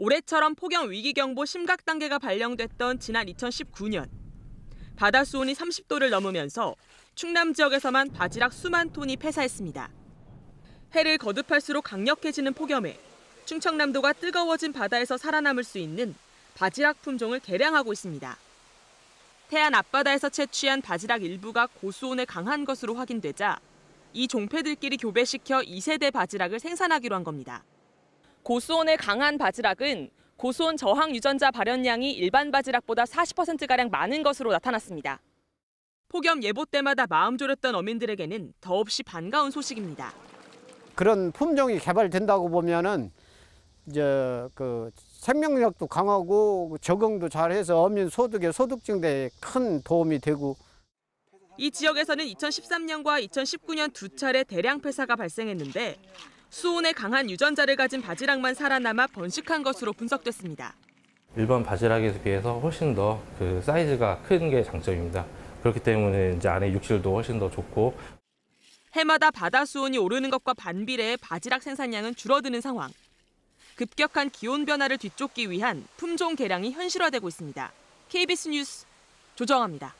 올해처럼 폭염 위기경보 심각 단계가 발령됐던 지난 2019년 바다 수온이 30도를 넘으면서 충남 지역에서만 바지락 수만 톤이 폐사했습니다. 해를 거듭할수록 강력해지는 폭염에 충청남도가 뜨거워진 바다에서 살아남을 수 있는 바지락 품종을 개량하고 있습니다. 태안 앞바다에서 채취한 바지락 일부가 고수온에 강한 것으로 확인되자 이 종패들끼리 교배시켜 2세대 바지락을 생산하기로 한 겁니다. 고수온의 강한 바지락은 고수온 저항 유전자 발현량이 일반 바지락보다 40%가량 많은 것으로 나타났습니다. 폭염 예보 때마다 마음 졸였던 어민들에게는 더없이 반가운 소식입니다. 그런 품종이 개발된다고 보면은 이제 그 생명력도 강하고 적응도 잘해서 어민 소득에 소득 증대에 큰 도움이 되고 이 지역에서는 2013년과 2019년 두 차례 대량 폐사가 발생했는데 수온에 강한 유전자를 가진 바지락만 살아남아 번식한 것으로 분석됐습니다. 일반 바지락에 비해서 훨씬 더 그 사이즈가 큰 게 장점입니다. 그렇기 때문에 이제 안에 육질도 훨씬 더 좋고 해마다 바다 수온이 오르는 것과 반비례해 바지락 생산량은 줄어드는 상황. 급격한 기온 변화를 뒤쫓기 위한 품종 개량이 현실화되고 있습니다. KBS 뉴스 조정아니다